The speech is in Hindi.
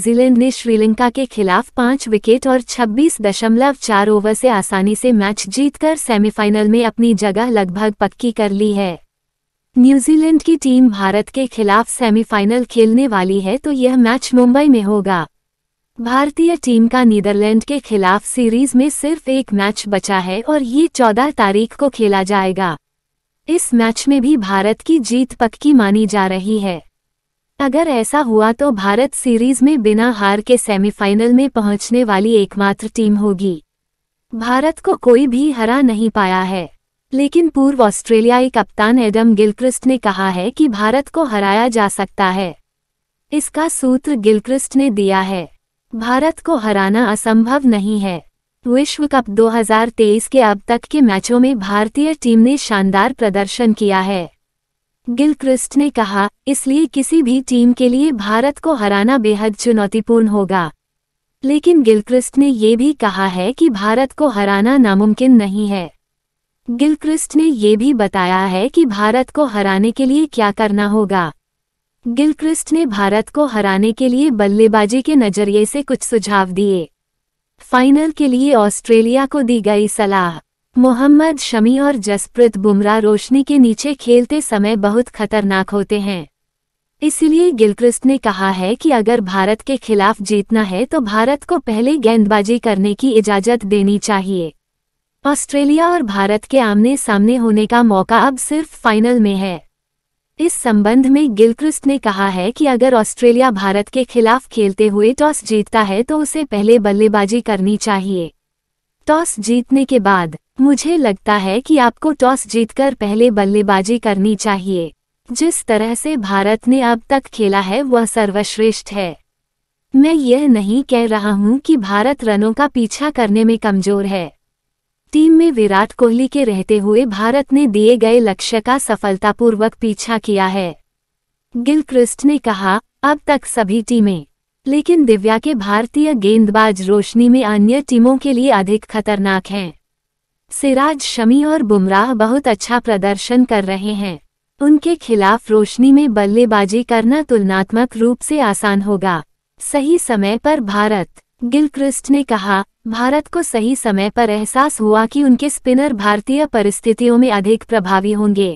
न्यूजीलैंड ने श्रीलंका के खिलाफ पाँच विकेट और 26.4 ओवर से आसानी से मैच जीतकर सेमीफाइनल में अपनी जगह लगभग पक्की कर ली है न्यूजीलैंड की टीम भारत के खिलाफ सेमीफाइनल खेलने वाली है तो यह मैच मुंबई में होगा भारतीय टीम का नीदरलैंड के खिलाफ सीरीज में सिर्फ एक मैच बचा है और ये 14 तारीख को खेला जाएगा इस मैच में भी भारत की जीत पक्की मानी जा रही है अगर ऐसा हुआ तो भारत सीरीज में बिना हार के सेमीफाइनल में पहुंचने वाली एकमात्र टीम होगी भारत को कोई भी हरा नहीं पाया है लेकिन पूर्व ऑस्ट्रेलियाई कप्तान एडम गिलक्रिस्ट ने कहा है कि भारत को हराया जा सकता है इसका सूत्र गिलक्रिस्ट ने दिया है भारत को हराना असंभव नहीं है विश्व कप 2023 के अब तक के मैचों में भारतीय टीम ने शानदार प्रदर्शन किया है गिलक्रिस्ट ने कहा इसलिए किसी भी टीम के लिए भारत को हराना बेहद चुनौतीपूर्ण होगा लेकिन गिलक्रिस्ट ने ये भी कहा है कि भारत को हराना नामुमकिन नहीं है गिलक्रिस्ट ने ये भी बताया है कि भारत को हराने के लिए क्या करना होगा गिलक्रिस्ट ने भारत को हराने के लिए बल्लेबाजी के नज़रिए से कुछ सुझाव दिए फाइनल के लिए ऑस्ट्रेलिया को दी गई सलाह मोहम्मद शमी और जसप्रीत बुमराह रोशनी के नीचे खेलते समय बहुत खतरनाक होते हैं इसलिए गिलक्रिस्ट ने कहा है कि अगर भारत के खिलाफ जीतना है तो भारत को पहले गेंदबाजी करने की इजाज़त देनी चाहिए ऑस्ट्रेलिया और भारत के आमने सामने होने का मौका अब सिर्फ फाइनल में है इस संबंध में गिलक्रिस्ट ने कहा है कि अगर ऑस्ट्रेलिया भारत के खिलाफ खेलते हुए टॉस जीतता है तो उसे पहले बल्लेबाजी करनी चाहिए टॉस जीतने के बाद मुझे लगता है कि आपको टॉस जीतकर पहले बल्लेबाजी करनी चाहिए जिस तरह से भारत ने अब तक खेला है वह सर्वश्रेष्ठ है मैं यह नहीं कह रहा हूं कि भारत रनों का पीछा करने में कमजोर है टीम में विराट कोहली के रहते हुए भारत ने दिए गए लक्ष्य का सफलतापूर्वक पीछा किया है गिलक्रिस्ट ने कहा अब तक सभी टीमें लेकिन दिव्या के भारतीय गेंदबाज रोशनी में अन्य टीमों के लिए अधिक खतरनाक हैं सिराज शमी और बुमराह बहुत अच्छा प्रदर्शन कर रहे हैं उनके खिलाफ रोशनी में बल्लेबाजी करना तुलनात्मक रूप से आसान होगा सही समय पर भारत गिलक्रिस्ट ने कहा भारत को सही समय पर एहसास हुआ कि उनके स्पिनर भारतीय परिस्थितियों में अधिक प्रभावी होंगे